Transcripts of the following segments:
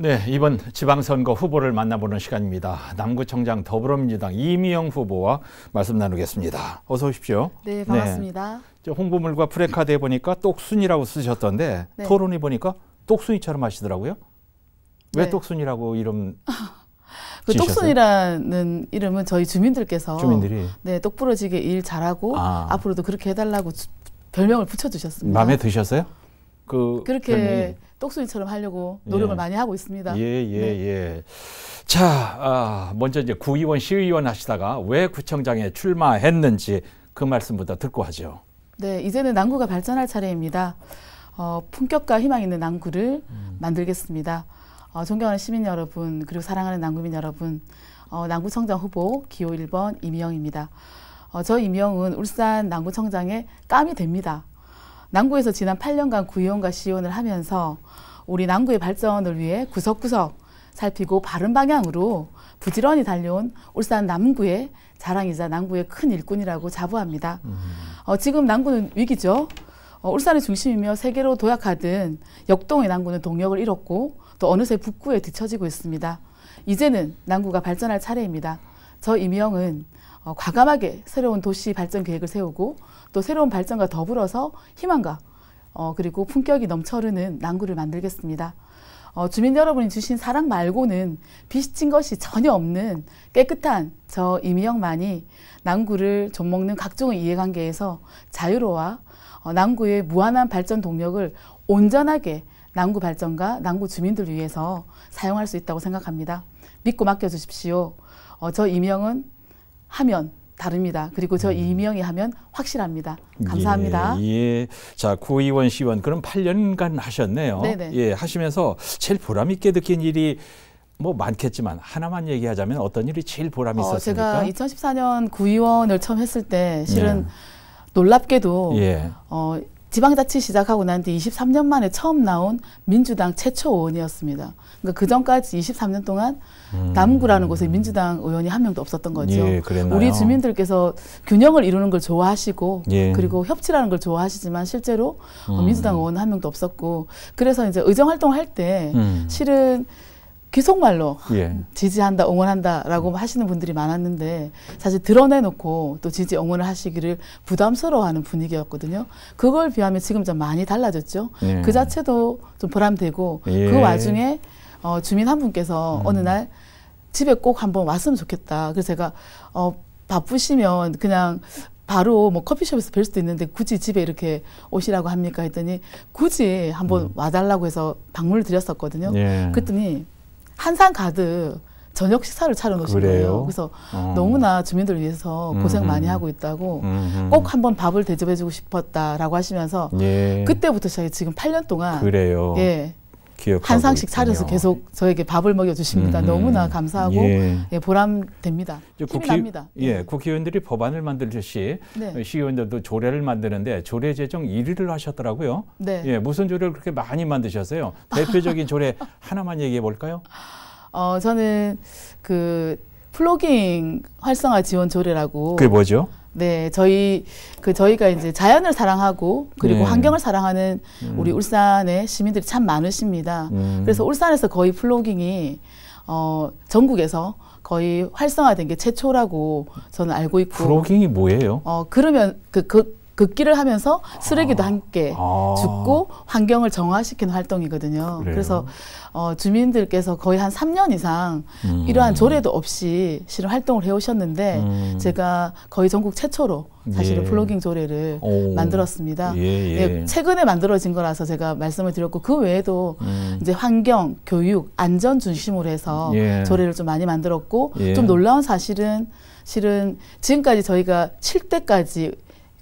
네, 이번 지방선거 후보를 만나보는 시간입니다. 남구청장 더불어민주당 이미영 후보와 말씀 나누겠습니다. 어서 오십시오. 네, 네. 반갑습니다. 네, 홍보물과 프레카드에 보니까 똑순이라고 쓰셨던데 네. 토론해 보니까 똑순이처럼 하시더라고요. 왜 네. 똑순이라고 이름 그 똑순이라는 이름은 저희 주민들께서 주민들이 네, 똑부러지게 일 잘하고 아. 앞으로도 그렇게 해달라고 별명을 붙여주셨습니다. 마음에 드셨어요? 그 그렇게 별명이. 똑순이처럼 하려고 노력을 예. 많이 하고 있습니다. 예, 예, 네. 예. 자, 아, 먼저 이제 구의원, 시의원 하시다가 왜 구청장에 출마했는지 그 말씀부터 듣고 하죠. 네, 이제는 남구가 발전할 차례입니다. 어, 품격과 희망 있는 남구를 음. 만들겠습니다. 어, 존경하는 시민 여러분, 그리고 사랑하는 남구민 여러분, 어, 남구청장 후보 기호 1번 이미영입니다. 어, 저이미은 울산 남구청장의 깜이 됩니다. 남구에서 지난 8년간 구의원과 시의원을 하면서 우리 남구의 발전을 위해 구석구석 살피고 바른 방향으로 부지런히 달려온 울산 남구의 자랑이자 남구의 큰 일꾼이라고 자부합니다. 음. 어, 지금 남구는 위기죠. 어, 울산의 중심이며 세계로 도약하던 역동의 남구는 동력을 잃었고 또 어느새 북구에 뒤처지고 있습니다. 이제는 남구가 발전할 차례입니다. 저 이미영은 어, 과감하게 새로운 도시 발전 계획을 세우고 또 새로운 발전과 더불어서 희망과 어, 그리고 품격이 넘쳐흐르는 남구를 만들겠습니다. 어, 주민 여러분이 주신 사랑 말고는 비친 것이 전혀 없는 깨끗한 저 이미영만이 남구를 좀먹는 각종 이해관계에서 자유로와 어, 남구의 무한한 발전 동력을 온전하게 남구 발전과 남구 주민들 위해서 사용할 수 있다고 생각합니다. 믿고 맡겨주십시오. 어, 저 이명은 하면 다릅니다. 그리고 저 음. 이명이 하면 확실합니다. 감사합니다. 예, 예. 자, 구의원, 시원 그럼 8년간 하셨네요. 네네. 예, 하시면서 제일 보람 있게 느낀 일이 뭐 많겠지만 하나만 얘기하자면 어떤 일이 제일 보람 어, 있었습니까? 제가 2014년 구의원을 처음 했을 때 실은 예. 놀랍게도 예. 어, 지방자치 시작하고 난 뒤 23년 만에 처음 나온 민주당 최초 의원이었습니다. 그러니까 그 전까지 23년 동안 음. 남구라는 곳에 민주당 의원이 한 명도 없었던 거죠. 예, 우리 주민들께서 균형을 이루는 걸 좋아하시고 예. 그리고 협치라는 걸 좋아하시지만 실제로 음. 민주당 의원 한 명도 없었고 그래서 이제 의정 활동할 을때 음. 실은 계속말로 예. 지지한다, 응원한다라고 음. 하시는 분들이 많았는데 사실 드러내놓고 또 지지 응원을 하시기를 부담스러워하는 분위기였거든요. 그걸 비하면 지금 좀 많이 달라졌죠. 예. 그 자체도 좀 보람되고 그 예. 그 와중에 어, 주민 한 분께서 음. 어느 날 집에 꼭 한번 왔으면 좋겠다. 그래서 제가 어, 바쁘시면 그냥 바로 뭐 커피숍에서 뵐 수도 있는데 굳이 집에 이렇게 오시라고 합니까 했더니 굳이 한번 음. 와달라고 해서 방문을 드렸었거든요. 예. 그랬더니 한상 가득 저녁 식사를 차려놓으신 그요 거예요. 그래서 어. 너무나 주민들을 위해서 고생 음흠. 많이 하고 있다고 음흠. 꼭 한번 밥을 대접해주고 싶었다라고 하시면서 예. 그때부터 시작해 지금 8년 동안 그래요. 예 기억하고 한 상씩 있군요. 차려서 계속 저에게 밥을 먹여주십니다. 음. 너무나 감사하고 예. 예, 보람됩니다. 국회, 납니다. 예, 예, 국회의원들이 법안을 만들듯이 네. 시의원들도 조례를 만드는데 조례 제정 1위를 하셨더라고요. 네. 예, 무슨 조례를 그렇게 많이 만드셨어요? 대표적인 조례 하나만 얘기해 볼까요? 어, 저는 그 플로깅 활성화 지원 조례라고. 그게 뭐죠? 네, 저희 그 저희가 이제 자연을 사랑하고 그리고 네. 환경을 사랑하는 음. 우리 울산의 시민들이 참 많으십니다. 음. 그래서 울산에서 거의 플로깅이 어 전국에서 거의 활성화된 게 최초라고 저는 알고 있고. 플로깅이 뭐예요? 어 그러면 그, 그 극기를 하면서 쓰레기도 아. 함께 아. 줍고 환경을 정화시키는 활동이거든요. 그래요? 그래서 어, 주민들께서 거의 한 3년 이상 음. 이러한 조례도 없이 실은 활동을 해오셨는데 음. 제가 거의 전국 최초로 사실은 예. 플로깅 조례를 오. 만들었습니다. 예, 예. 예 최근에 만들어진 거라서 제가 말씀을 드렸고 그 외에도 음. 이제 환경, 교육, 안전 중심으로 해서 예. 조례를 좀 많이 만들었고 예. 좀 놀라운 사실은 실은 지금까지 저희가 7대까지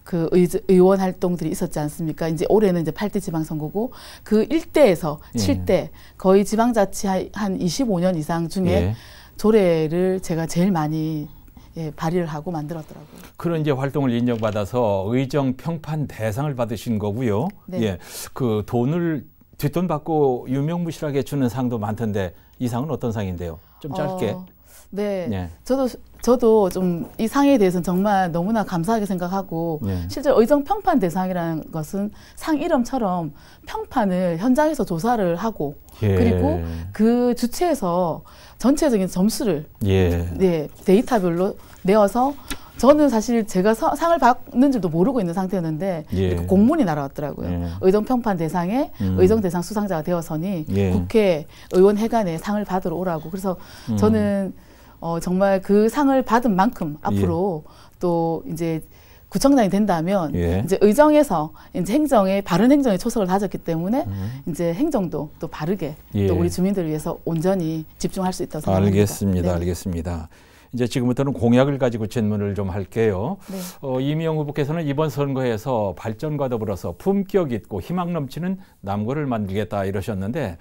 그 의원 활동들이 있었지 않습니까? 이제 올해는 이제 8대 지방선거고 그 1대에서 예. 7대 거의 지방자치 한 25년 이상 중에 예. 조례를 제가 제일 많이 예, 발의를 하고 만들었더라고요. 그런 이제 활동을 인정받아서 의정 평판 대상을 받으신 거고요. 네. 예, 그 돈을 뒷돈 받고 유명무실하게 주는 상도 많던데 이 상은 어떤 상인데요? 좀 짧게. 어, 네, 예. 저도 저도 좀 이 상에 대해서는 정말 너무나 감사하게 생각하고 예. 실제 의정 평판 대상이라는 것은 상 이름처럼 평판을 현장에서 조사를 하고 예. 그리고 그 주체에서 전체적인 점수를 예. 네, 데이터별로 내어서 저는 사실 제가 서, 상을 받는 줄도 모르고 있는 상태였는데 예. 공문이 날아왔더라고요. 예. 의정 평판 대상에 음. 의정 대상 수상자가 되어서니 예. 국회 의원회관에 상을 받으러 오라고. 그래서 음. 저는 어, 정말 그 상을 받은 만큼 앞으로 예. 또 이제 구청장이 된다면 예. 이제 의정에서 이제 행정에 바른 행정에 초석을 다졌기 때문에 음. 이제 행정도 또 바르게 예. 또 우리 주민들을 위해서 온전히 집중할 수 있다고 생각합니다. 알겠습니다. 네. 알겠습니다. 이제 지금부터는 공약을 가지고 질문을 좀 할게요. 네. 어, 이미영 후보께서는 이번 선거에서 발전과 더불어서 품격 있고 희망 넘치는 남구를 만들겠다 이러셨는데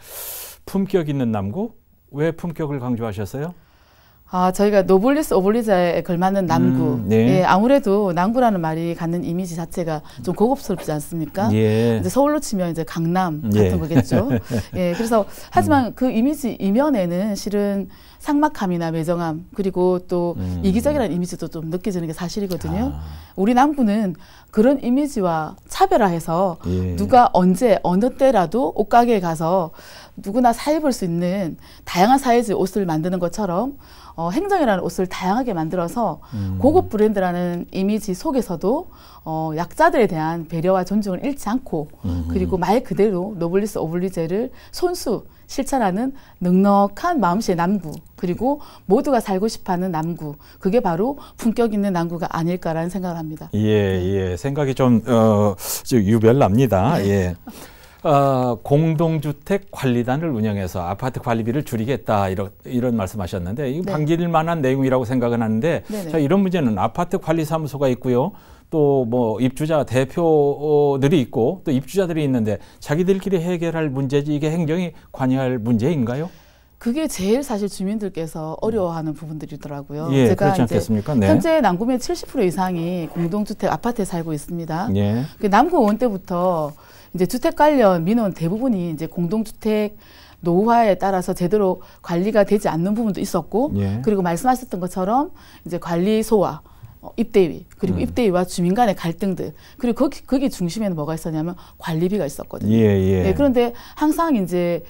품격 있는 남구 왜 품격을 강조하셨어요? 아, 저희가 노블리스 오블리자에 걸맞는 남구. 음, 네. 예, 아무래도 남구라는 말이 갖는 이미지 자체가 좀 고급스럽지 않습니까? 예. 이제 서울로 치면 이제 강남 예. 같은 예. 거겠죠. 예, 그래서 하지만 음. 그 이미지 이면에는 실은 상막함이나 매정함 그리고 또 음. 이기적이라는 이미지도 좀 느껴지는 게 사실이거든요. 아. 우리 남구는 그런 이미지와 차별화해서 예. 누가 언제 어느 때라도 옷가게에 가서 누구나 사 입을 수 있는 다양한 사이즈 옷을 만드는 것처럼 어, 행정이라는 옷을 다양하게 만들어서 음. 고급 브랜드라는 이미지 속에서도 어, 약자들에 대한 배려와 존중을 잃지 않고 음. 그리고 말 그대로 노블리스 오블리제를 손수 실천하는 넉넉한 마음씨의 남구 그리고 모두가 살고 싶어하는 남구 그게 바로 품격 있는 남구가 아닐까라는 생각을 합니다. 예예 네. 예. 생각이 좀 어, 유별납니다. 네. 예. 어, 공동주택 관리단을 운영해서 아파트 관리비를 줄이겠다 이런 이런 말씀하셨는데 이거 네. 반길 만한 내용이라고 생각은 하는데 자 이런 문제는 아파트 관리 사무소가 있고요. 또 뭐 입주자 대표들이 있고 또 입주자들이 있는데 자기들끼리 해결할 문제지 이게 행정이 관여할 문제인가요? 그게 제일 사실 주민들께서 음. 어려워하는 부분들이더라고요. 예, 제가 이제 네. 현재 남구의 70% 이상이 공동주택 아파트에 살고 있습니다. 예. 그 남구 원 때부터 이제 주택 관련 민원 대부분이 이제 공동주택 노후화에 따라서 제대로 관리가 되지 않는 부분도 있었고 예. 그리고 말씀하셨던 것처럼 이제 관리 소화 어, 입대위 그리고 음. 입대위와 주민 간의 갈등들 그리고 거기 거기 중심에는 뭐가 있었냐면 관리비가 있었거든요. 예, 예. 네, 그런데 항상 이제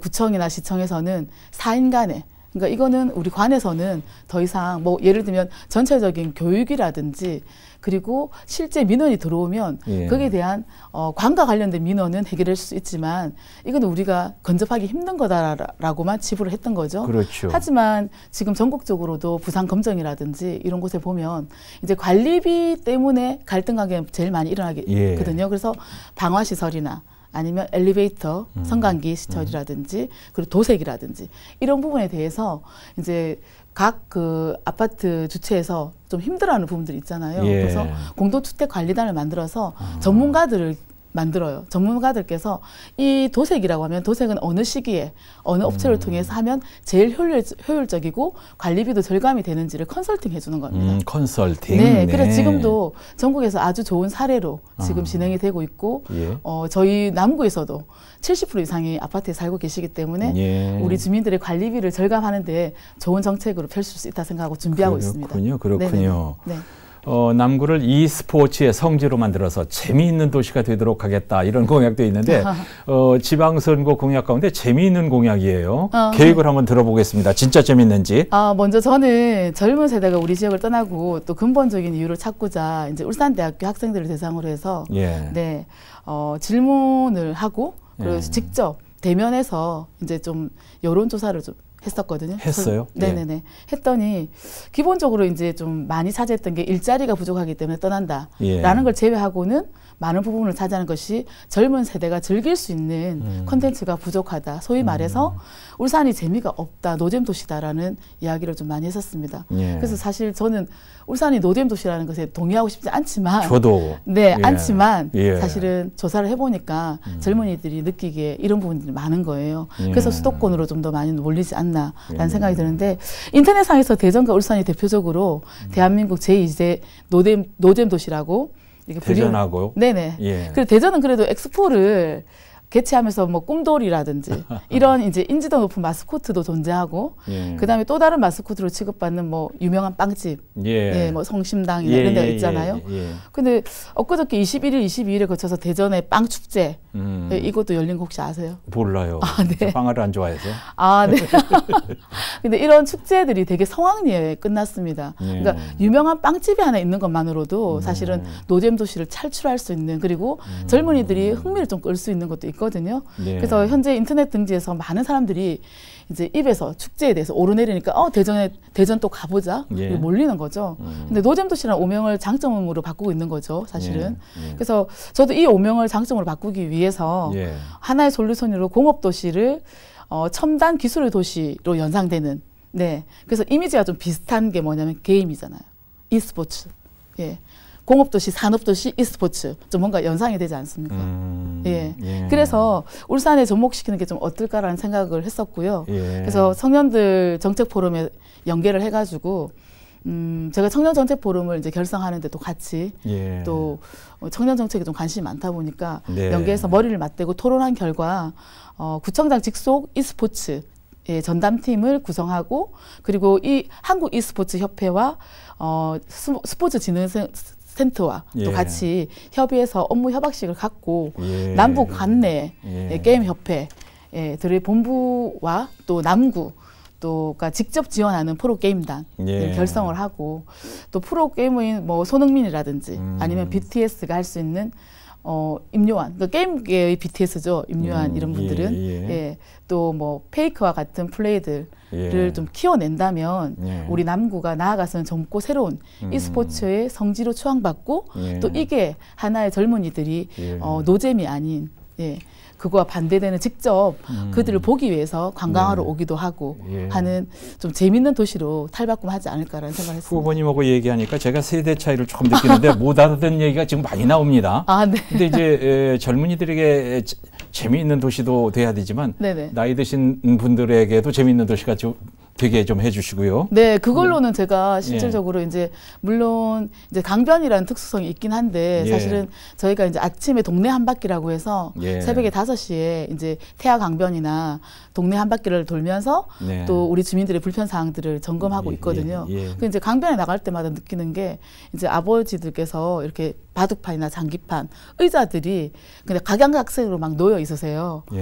구청이나 시청에서는 사인 간에 그러니까 이거는 우리 관에서는 더 이상 뭐 예를 들면 전체적인 교육이라든지 그리고 실제 민원이 들어오면 예. 거기에 대한 어, 관과 관련된 민원은 해결할 수 있지만 이건 우리가 건접하기 힘든 거다라고만 지불을 했던 거죠. 그렇죠. 하지만 지금 전국적으로도 부산 검정이라든지 이런 곳에 보면 이제 관리비 때문에 갈등관계 제일 많이 일어나거든요. 예. 그래서 방화시설이나 아니면 엘리베이터, 음. 성관기 시설이라든지 그리고 도색이라든지 이런 부분에 대해서 이제 각 그 아파트 주체에서 좀 힘들어하는 부분들이 있잖아요. 예. 그래서 공동주택 관리단을 만들어서 아. 전문가들을 만들어요. 전문가들께서 이 도색이라고 하면 도색은 어느 시기에 어느 업체를 음. 통해서 하면 제일 효율, 적이고 관리비도 절감이 되는지를 컨설팅 해주는 겁니다. 음, 컨설팅. 네, 네, 그래서 지금도 전국에서 아주 좋은 사례로 지금 아. 진행이 되고 있고 예. 어, 저희 남구에서도 70% 이상이 아파트에 살고 계시기 때문에 예. 우리 주민들의 관리비를 절감하는데 좋은 정책으로 펼칠 수 있다 생각하고 준비하고 그렇군요, 있습니다. 그렇군요, 그렇군요. 어, 남구를 e스포츠의 성지로 만들어서 재미있는 도시가 되도록 하겠다 이런 공약도 있는데 어, 지방선거 공약 가운데 재미있는 공약이에요. 어, 네. 계획을 네. 한번 들어보겠습니다. 진짜 재미있는지. 아, 먼저 저는 젊은 세대가 우리 지역을 떠나고 또 근본적인 이유를 찾고자 이제 울산대학교 학생들을 대상으로 해서 예. 네 어, 질문을 하고 그리고 예. 직접 대면해서 이제 좀 여론 조사를 좀 했었거든요. 했어요? 그, 네네네. 예. 했더니 기본적으로 이제 좀 많이 차지했던 게 일자리가 부족하기 때문에 떠난다라는 예. 걸 제외하고는 많은 부분을 차지하는 것이 젊은 세대가 즐길 수 있는 컨텐츠가 음. 부족하다. 소위 말해서 음. 울산이 재미가 없다, 노잼 도시다라는 이야기를 좀 많이 했었습니다. 예. 그래서 사실 저는 울산이 노잼 도시라는 것에 동의하고 싶지 않지만, 저도 네, 예. 않지만 예. 사실은 조사를 해보니까 음. 젊은이들이 느끼기에 이런 부분들이 많은 거예요. 예. 그래서 수도권으로 좀 더 많이 몰리지 않나. 않나라는 예. 음. 생각이 드는데 인터넷상에서 대전과 울산이 대표적으로 음. 대한민국 제2제 노잼 노잼 도시라고 이렇게 불리는 네네. 예. 그리고 대전은 그래도 엑스포를 개최하면서 뭐 꿈돌이라든지 이런 이제 인지도 높은 마스코트도 존재하고 예. 그다음에 또 다른 마스코트로 취급받는 뭐 유명한 빵집 예, 예뭐 성심당 이 예, 이런 데가 예, 예, 있잖아요 예, 근데 엊그저께 21일 22일에 거쳐서 대전의 빵 축제 음. 네, 이것도 열린 거 혹시 아세요? 몰라요. 아, 네. 빵을 안 좋아해서. 아, 네. 근데 이런 축제들이 되게 성황리에 끝났습니다. 그러니까 유명한 빵집이 하나 있는 것만으로도 사실은 음. 노잼 도시를 탈출할 수 있는 그리고 음. 젊은이들이 흥미를 좀 끌 수 있는 것도 있고 있거든요. 네. 그래서 현재 인터넷 등지에서 많은 사람들이 이제 입에서 축제에 대해서 오르내리니까 어 대전에 대전 또 가보자 예. 몰리는 거죠. 음. 근데 노잼도시란 오명을 장점으로 바꾸고 있는 거죠, 사실은. 예. 예. 그래서 저도 이 오명을 장점으로 바꾸기 위해서 예. 하나의 솔루션으로 공업 도시를 어, 첨단 기술의 도시로 연상되는 네. 그래서 이미지가 좀 비슷한 게 뭐냐면 게임이잖아요. e스포츠. 예. 공업도시, 산업도시, e스포츠 좀 뭔가 연상이 되지 않습니까? 음, 예. 예. 그래서 울산에 접목시키는 게 좀 어떨까라는 생각을 했었고요. 예. 그래서 청년들 정책 포럼에 연계를 해가지고 음, 제가 청년 정책 포럼을 이제 결성하는데 또 같이 예. 또 어, 청년 정책에 좀 관심이 많다 보니까 네. 연계해서 머리를 맞대고 토론한 결과 어, 구청장 직속 e스포츠 예, 전담팀을 구성하고 그리고 이 한국 e스포츠 협회와 어, 스포츠 진흥 텐트와 예. 또 같이 협의해서 업무 협약식을 갖고 예. 남북 관내 예. 예. 게임 협회 예, 들의 본부와 또 남구 또 그러니까 직접 지원하는 프로 게임단 예. 예 결성을 하고 또 프로 게임인 뭐 손흥민이라든지 음. 아니면 BTS가 할 수 있는 어, 임요한, 그 그러니까 게임계의 BTS죠. 임요한 음, 이런 예, 분들은. 예, 예. 예또뭐 페이크와 같은 플레이들을 예. 좀 키워낸다면 예. 우리 남구가 나아가서는 젊고 새로운 음. e스포츠의 성지로 추앙받고 또 이게 하나의 젊은이들이 어, 노잼이 아닌 예. 그거와 반대되는 직접 음. 그들을 보기 위해서 관광하러 네. 오기도 하고 예. 하는 좀 재밌는 도시로 탈바꿈하지 않을까라는 생각을 했습니다. 후보님하고 얘기하니까 제가 세대 차이를 조금 느끼는데 못하던 얘기가 지금 많이 나옵니다. 아, 네. 근데 이제 젊은이들에게 재미있는 도시도 돼야 되지만 네네. 나이 드신 분들에게도 재미있는 도시가 좀 되게 좀 해주시고요. 네, 그걸로는 네. 제가 음. 실질적으로 예. 이제 물론 이제 강변이라는 특수성이 있긴 한데 예. 사실은 저희가 이제 아침에 동네 한 바퀴라고 해서 예. 새벽에 다 시에 이제 태아 강변이나 동네 한 바퀴를 돌면서 네. 또 우리 주민들의 불편 사항들을 점검하고 예, 예, 있거든요. 그 이제 강변에 나갈 때마다 느끼는 게 이제 아버지들께서 이렇게 바둑판이나 장기판 의자들이 근데 각양각색으로 막 놓여 있으세요. 예.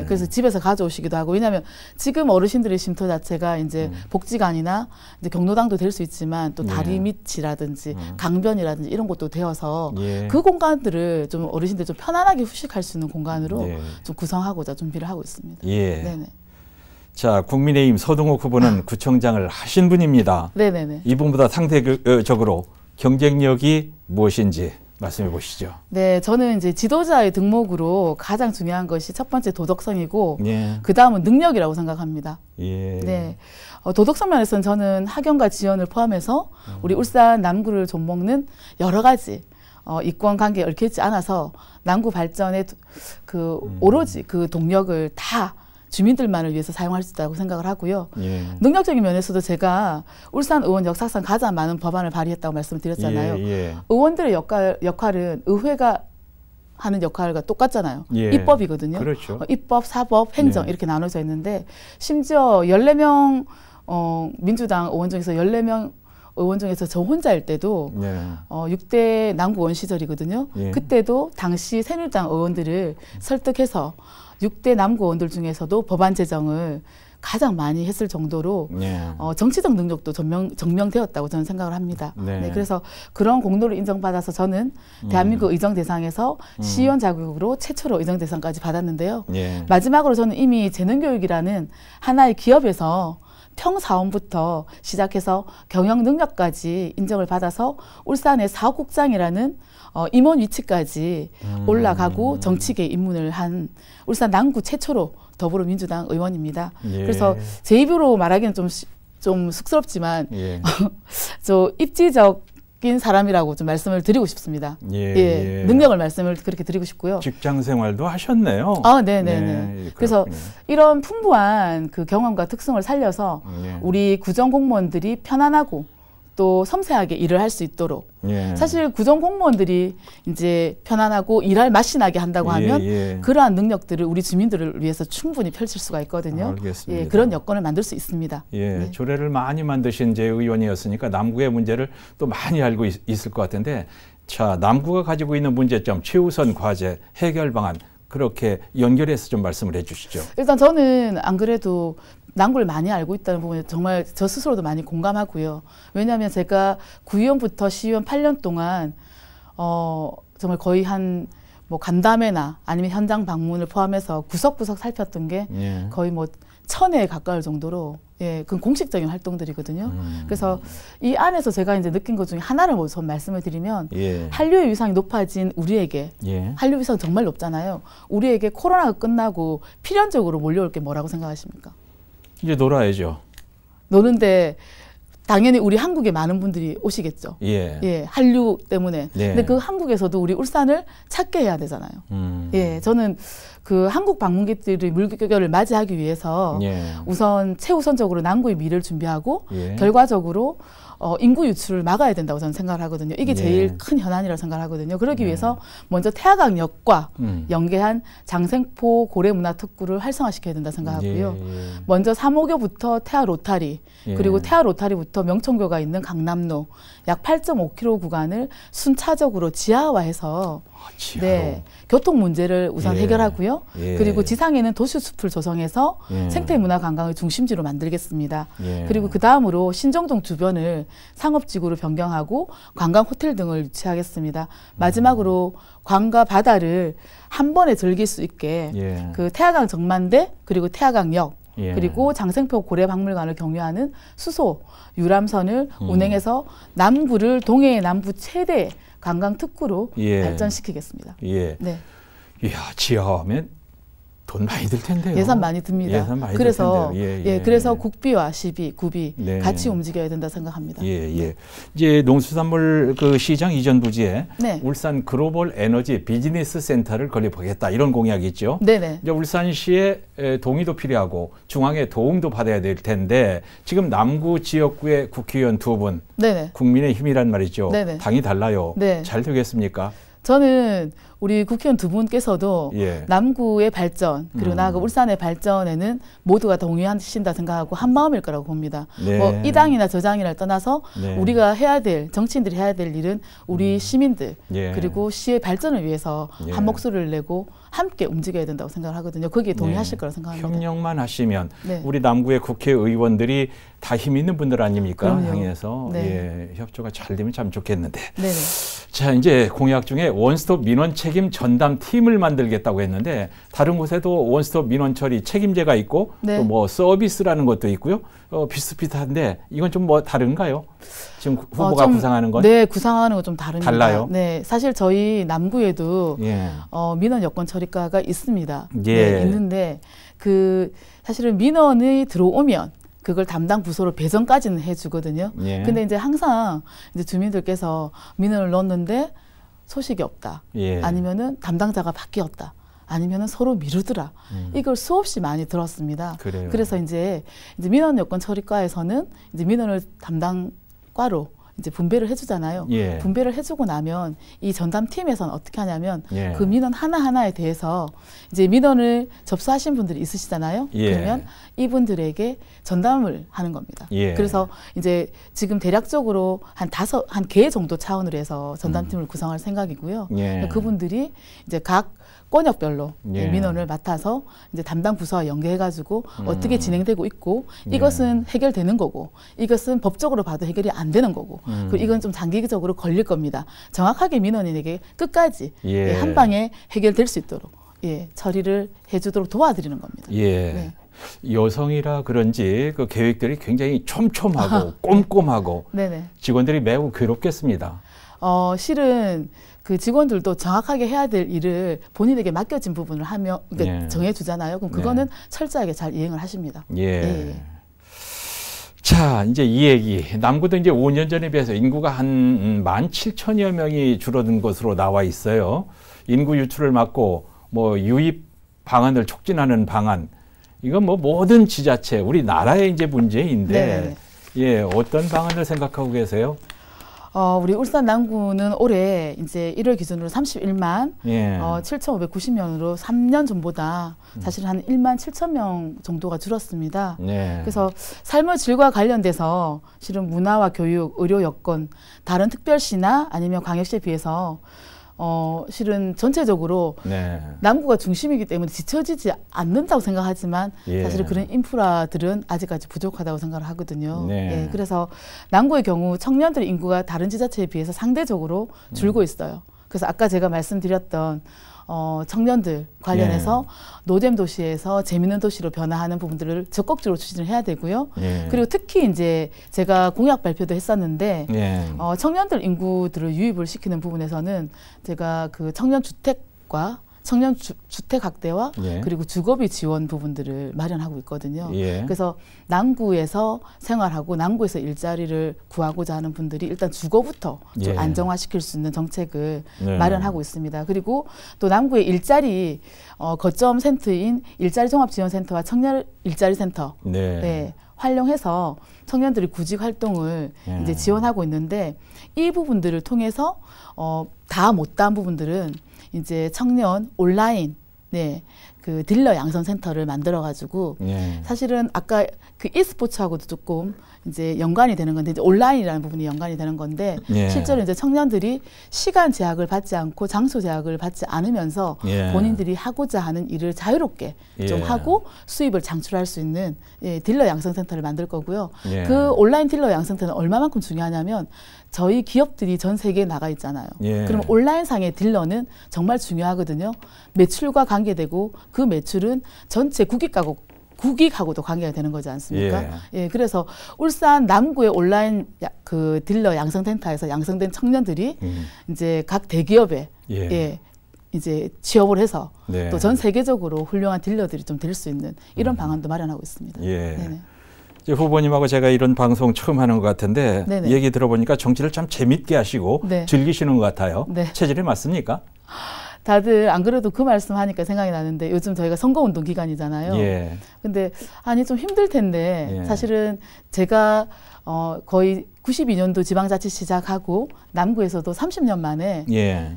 예. 그래서 집에서 가져오시기도 하고 왜냐하면 지금 어르신들의 쉼터 자체가 이제 음. 복지관이나 이제 경로당도 될 수 있지만 또 다리 예. 밑이라든지 음. 강변이라든지 이런 곳도 되어서 예. 그 공간들을 좀 어르신들 좀 편안하게 휴식할 수 있는 공간으로 예. 좀 구성하고자 준비를 하고 있습니다. 예. 네네. 자, 국민의힘 서동욱 후보는 구청장을 하신 분입니다. 네네네. 이분보다 상대적으로 경쟁력이 무엇인지 말씀해 보시죠. 네, 저는 이제 지도자의 등록으로 가장 중요한 것이 첫 번째 도덕성이고 예. 그 다음은 능력이라고 생각합니다. 예. 네, 어, 도덕성 면에서는 저는 학연과 지연을 포함해서 음. 우리 울산 남구를 좀먹는 여러 가지 어, 이권 관계에 얽혀있지 않아서 남구 발전에 그 음. 오로지 그 동력을 다 주민들만을 위해서 사용할 수 있다고 생각을 하고요. 예. 능력적인 면에서도 제가 울산 의원 역사상 가장 많은 법안을 발의했다고 말씀을 드렸잖아요. 예. 예. 의원들의 역할, 역할은 의회가 하는 역할과 똑같잖아요. 예. 입법이거든요. 그렇죠. 어, 입법, 사법, 행정 예. 이렇게 나눠져 있는데 심지어 14명 어, 민주당 의원 중에서 14명 의원 중에서 저 혼자일 때도 네. 어, 6대 남구원 시절이거든요. 예. 그때도 당시 새누리당 의원들을 설득해서 6대 남구 의원들 중에서도 법안 제정을 가장 많이 했을 정도로 네. 어, 정치적 능력도 전명, 증명되었다고 저는 생각을 합니다. 네. 네. 그래서 그런 공로를 인정받아서 저는 음. 대한민국 음. 의정 대상에서 음. 시의원 자격으로 최초로 의정 대상까지 받았는데요. 네. 마지막으로 저는 이미 재능교육이라는 하나의 기업에서 평사원부터 시작해서 경영 능력까지 인정을 받아서 울산의 사국장이라는 어, 임원 위치까지 음. 올라가고 정치계 입문을 한 울산 남구 최초로 더불어민주당 의원입니다. 예. 그래서 제 입으로 말하기는 좀, 좀 쑥스럽지만 예. 저 입지적 인 사람이라고 좀 말씀을 드리고 싶습니다. 예, 예, 예, 능력을 말씀을 그렇게 드리고 싶고요. 직장 생활도 하셨네요. 아, 네네네. 네, 네, 네, 네. 그래서 이런 풍부한 그 경험과 특성을 살려서 예. 우리 구정 공무원들이 편안하고 또 섬세하게 일을 할 수 있도록 예. 사실 구정 공무원들이 이제 편안하고 일할 맛이 나게 한다고 예, 하면 예, 예. 그러한 능력들을 우리 주민들을 위해서 충분히 펼칠 수가 있거든요. 알겠습니다. 예, 그런 여건을 만들 수 있습니다. 예, 네. 조례를 많이 만드신 제 의원이었으니까 남구의 문제를 또 많이 알고 있, 있을 것 같은데 자 남구가 가지고 있는 문제점 최우선 과제 해결 방안 그렇게 연결해서 좀 말씀을 해주시죠. 일단 저는 안 그래도 난골 많이 알고 있다는 부분에 정말 저 스스로도 많이 공감하고요. 왜냐하면 제가 구의원부터 시의원 8년 동안 어 정말 거의 한 뭐 간담회나 아니면 현장 방문을 포함해서 구석구석 살폈던 게 예. 거의 뭐 천에 가까울 정도로 예, 그건 공식적인 활동들이거든요. 음. 그래서 이 안에서 제가 이제 느낀 것 중에 하나를 우선 뭐 말씀을 드리면 예. 한류의 위상이 높아진 우리에게 예. 한류 위상 정말 높잖아요. 우리에게 코로나가 끝나고 필연적으로 몰려올 게 뭐라고 생각하십니까? 이제 놀아야죠. 노는데 당연히 우리 한국에 많은 분들이 오시겠죠. 예. 예 한류 때문에. 예. 근데 그 한국에서도 우리 울산을 찾게 해야 되잖아요. 음. 예. 저는 그 한국 방문객들의 물결을 맞이하기 위해서 예. 우선 최우선적으로 남구의 미를 래 준비하고 예. 결과적으로 어, 인구 유출을 막아야 된다고 저는 생각을 하거든요. 이게 예. 제일 큰 현안이라고 생각을 하거든요. 그러기 예. 위해서 먼저 태아강역과 음. 연계한 장생포 고래문화특구를 활성화시켜야 된다 생각하고요. 예. 먼저 삼호교부터 태아 로타리 예. 그리고 태아 로타리부터 명천교가 있는 강남로 약 8.5km 구간을 순차적으로 지하화해서 아, 네. 교통 문제를 우선 예. 해결하고요. 예. 그리고 지상에는 도시 숲을 조성해서 예. 생태 문화 관광을 중심지로 만들겠습니다. 예. 그리고 그 다음으로 신정동 주변을 상업지구로 변경하고 관광 호텔 등을 유치하겠습니다. 마지막으로 광과 바다를 한 번에 즐길 수 있게 예. 그 태화강 정만대 그리고 태화강역 예. 그리고 장생포 고래박물관을 경유하는 수소 유람선을 음. 운행해서 남부를 동해의 남부 최대 관광 특구로 예. 발전시키겠습니다. 예. 네. 이야, 지하면 돈 많이 들 텐데요. 예산 많이 듭니다. 예산 많이 그래서 예, 예. 예, 그래서 국비와 시비, 구비 네. 같이 움직여야 된다 생각합니다. 예, 예. 네. 이제 농수산물 그 시장 이전 부지에 네. 울산 글로벌 에너지 비즈니스 센터를 건립하겠다 이런 공약이 있죠. 네, 네. 이제 울산시의 동의도 필요하고 중앙의 도움도 받아야 될 텐데 지금 남구 지역구의 국회의원 두 분, 네, 네. 국민의 힘이란 말이죠. 네네. 당이 달라요. 네. 잘 되겠습니까? 저는 우리 국회의원 두 분께서도 예. 남구의 발전 그리고 음. 나아가 울산의 발전에는 모두가 동의하신다 생각하고 한 마음일 거라고 봅니다. 네. 뭐이 당이나 저 당이나 떠나서 네. 우리가 해야 될 정치인들이 해야 될 일은 우리 음. 시민들 예. 그리고 시의 발전을 위해서 예. 한 목소리를 내고 함께 움직여야 된다고 생각 하거든요. 거기에 네. 동의하실 네. 거라고 생각합니다. 협력만 하시면 네. 우리 남구의 국회의원들이 다 힘 있는 분들 아닙니까? 향해서 네. 예, 협조가 잘 되면 참 좋겠는데. 네자 이제 공약 중에 원스톱 민원체 책임 전담 팀을 만들겠다고 했는데 다른 곳에도 원스톱 민원 처리 책임제가 있고 네. 또뭐 서비스라는 것도 있고요. 어, 비슷비슷한데 이건 좀 뭐 다른가요? 지금 어, 후보가 어, 좀, 구상하는 건? 네, 구상하는 건좀 다릅니다. 달라요? 네, 사실 저희 남구에도 예. 어, 민원 여권 처리과가 있습니다. 예. 네, 있는데 그 사실은 민원이 들어오면 그걸 담당 부서로 배정까지는 해주거든요. 예. 근데 이제 항상 이제 주민들께서 민원을 넣었는데 소식이 없다. 예. 아니면은 담당자가 바뀌었다. 아니면은 서로 미루더라. 음. 이걸 수없이 많이 들었습니다. 그래요. 그래서 이제, 이제 민원 요건 처리과에서는 이제 민원을 담당과로 이제 분배를 해주잖아요. 예. 분배를 해주고 나면 이 전담 팀에서는 어떻게 하냐면 예. 그 민원 하나 하나에 대해서 이제 민원을 접수하신 분들이 있으시잖아요. 예. 그러면 이분들에게 전담을 하는 겁니다. 예. 그래서 이제 지금 대략적으로 한 다섯 한 개 정도 차원으로 해서 전담팀을 음. 구성할 생각이고요. 예. 그러니까 그분들이 이제 각 권역별로 예. 민원을 맡아서 이제 담당 부서와 연계해가지고 음. 어떻게 진행되고 있고 이것은 예. 해결되는 거고 이것은 법적으로 봐도 해결이 안 되는 거고 음. 그리고 이건 좀 장기적으로 걸릴 겁니다. 정확하게 민원인에게 끝까지 예. 예. 한 방에 해결될 수 있도록 예, 처리를 해주도록 도와드리는 겁니다. 예. 네. 여성이라 그런지 그 계획들이 굉장히 촘촘하고 네. 꼼꼼하고 직원들이 매우 괴롭겠습니다. 어, 실은 그 직원들도 정확하게 해야 될 일을 본인에게 맡겨진 부분을 하며 그러니까 예. 정해주잖아요. 그럼 네. 그거는 예. 철저하게 잘 이행을 하십니다. 예. 네. 자, 이제 이 얘기. 남구도 이제 5년 전에 비해서 인구가 한 17,000여 음, 명이 줄어든 것으로 나와 있어요. 인구 유출을 막고 뭐 유입 방안을 촉진하는 방안. 이건 뭐 모든 지자체, 우리나라의 이제 문제인데, 네 예, 어떤 방안을 생각하고 계세요? 어, 우리 울산 남구는 올해 이제 1월 기준으로 31만 예. 어, 7,590명으로 3년 전보다 음. 사실 한 1만 7천 명 정도가 줄었습니다. 예. 그래서 삶의 질과 관련돼서 실은 문화와 교육, 의료 여건, 다른 특별시나 아니면 광역시에 비해서 어, 실은 전체적으로 네. 남구가 중심이기 때문에 지쳐지지 않는다고 생각하지만 예. 사실 그런 인프라들은 아직까지 부족하다고 생각을 하거든요. 네. 예, 그래서 남구의 경우 청년들 인구가 다른 지자체에 비해서 상대적으로 줄고 음. 있어요. 그래서 아까 제가 말씀드렸던 어, 청년들 관련해서 예. 노잼 도시에서 재미있는 도시로 변화하는 부분들을 적극적으로 추진을 해야 되고요. 예. 그리고 특히 이제 제가 공약 발표도 했었는데 예. 어, 청년들 인구들을 유입을 시키는 부분에서는 제가 그 청년 주택과 청년 주, 택 확대와 예. 그리고 주거비 지원 부분들을 마련하고 있거든요. 예. 그래서 남구에서 생활하고 남구에서 일자리를 구하고자 하는 분들이 일단 주거부터 좀 예. 안정화시킬 수 있는 정책을 네. 마련하고 있습니다. 그리고 또 남구의 일자리 어, 거점 센터인 일자리 종합 지원 센터와 청년 일자리 센터 네. 네. 활용해서 청년들이 구직 활동을 예. 이제 지원하고 있는데 이 부분들을 통해서 어, 다 못다한 부분들은 이제 청년 온라인 네. 그 딜러 양성 센터를 만들어 가지고 예. 사실은 아까 그 e스포츠하고도 조금 이제 연관이 되는 건데 이제 온라인이라는 부분이 연관이 되는 건데 예. 실제로 이제 청년들이 시간 제약을 받지 않고 장소 제약을 받지 않으면서 예. 본인들이 하고자 하는 일을 자유롭게 예. 좀 하고 수입을 창출할수 있는 예, 딜러 양성 센터를 만들 거고요. 예. 그 온라인 딜러 양성 센터는 얼마만큼 중요하냐면 저희 기업들이 전 세계에 나가 있잖아요. 예. 그럼 온라인상의 딜러는 정말 중요하거든요. 매출과 관계되고 그 매출은 전체 국익가고 국익하고도 관계가 되는 거지 않습니까? 예. 예. 그래서 울산 남구의 온라인 야, 그 딜러 양성센터에서 양성된 청년들이 음. 이제 각 대기업에 예. 예 이제 취업을 해서 네. 또전 세계적으로 훌륭한 딜러들이 좀 될 수 있는 이런 음. 방안도 마련하고 있습니다. 예. 네네. 후보님하고 제가 이런 방송 처음 하는 것 같은데 네네. 얘기 들어보니까 정치를 참 재밌게 하시고 네. 즐기시는 것 같아요. 네. 체질이 맞습니까? 다들 안 그래도 그 말씀 하니까 생각이 나는데 요즘 저희가 선거 운동 기간이잖아요. 예. 근데 아니 좀 힘들 텐데 예. 사실은 제가 어 거의 92년도 지방자치 시작하고 남구에서도 30년 만에 예.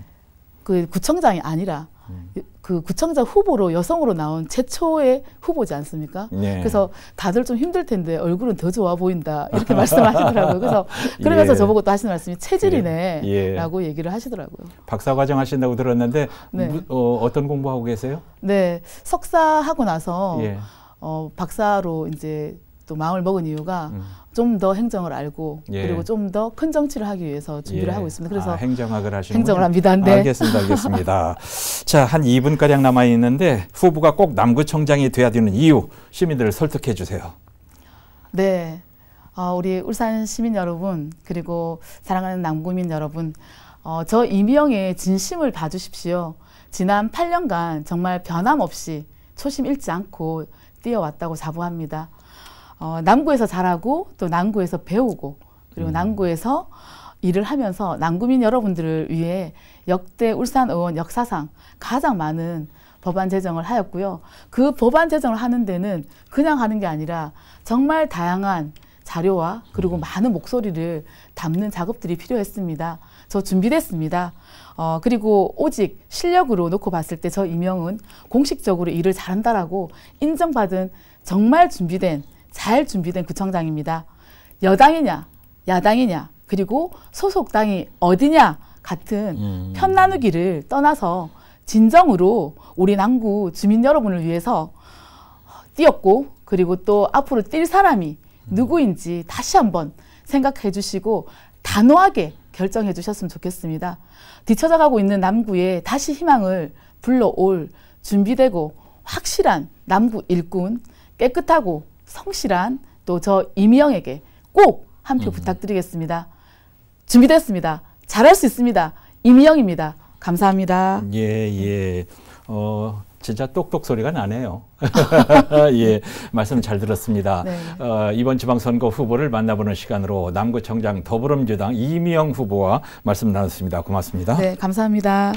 그 구청장이 아니라 음. 그 구청장 후보로 여성으로 나온 최초의 후보지 않습니까? 예. 그래서 다들 좀 힘들 텐데 얼굴은 더 좋아 보인다 이렇게 말씀하시더라고요. 그래서 그러면서 예. 저보고 또 하시는 말씀이 체질이네라고 예. 예. 얘기를 하시더라고요. 박사 과정 하신다고 들었는데 네. 무, 어, 어떤 공부하고 계세요? 네, 석사 하고 나서 예. 어, 박사로 이제 또 마음을 먹은 이유가 음. 좀더 행정을 알고 예. 그리고 좀 더 큰 정치를 하기 위해서 준비를 예. 하고 있습니다. 그래서 아, 행정학을 하시는 행정을 합니다. 네. 알겠습니다. 알겠습니다. 자, 한 2분 가량 남아 있는데 후보가 꼭 남구청장이 돼야 되는 이유 시민들을 설득해 주세요. 네. 어, 우리 울산 시민 여러분 그리고 사랑하는 남구민 여러분 어, 저 이미영의 진심을 봐주십시오. 지난 8년간 정말 변함없이 초심 잃지 않고 뛰어왔다고 자부합니다. 어, 남구에서 자라고 또 남구에서 배우고 그리고 음. 남구에서 일을 하면서 남구민 여러분들을 위해 역대 울산 의원 역사상 가장 많은 법안 제정을 하였고요. 그 법안 제정을 하는 데는 그냥 하는 게 아니라 정말 다양한 자료와 그리고 음. 많은 목소리를 담는 작업들이 필요했습니다. 저 준비됐습니다. 어, 그리고 오직 실력으로 놓고 봤을 때 저 이명은 공식적으로 일을 잘한다라고 인정받은 정말 준비된 잘 준비된 구청장입니다. 여당이냐, 야당이냐, 그리고 소속당이 어디냐 같은 음. 편 나누기를 떠나서 진정으로 우리 남구 주민 여러분을 위해서 뛰었고 그리고 또 앞으로 뛸 사람이 음. 누구인지 다시 한번 생각해 주시고 단호하게 결정해 주셨으면 좋겠습니다. 뒤쳐져가고 있는 남구에 다시 희망을 불러올 준비되고 확실한 남구 일꾼 깨끗하고 성실한 또 저 이미영에게 꼭 한표 음. 부탁드리겠습니다. 준비됐습니다. 잘할 수 있습니다. 이미영입니다. 감사합니다. 예, 예. 어, 진짜 똑똑 소리가 나네요. 예, 말씀 잘 들었습니다. 네. 어, 이번 지방선거 후보를 만나보는 시간으로 남구청장 더불어민주당 이미영 후보와 말씀 나눴습니다. 고맙습니다. 네, 감사합니다.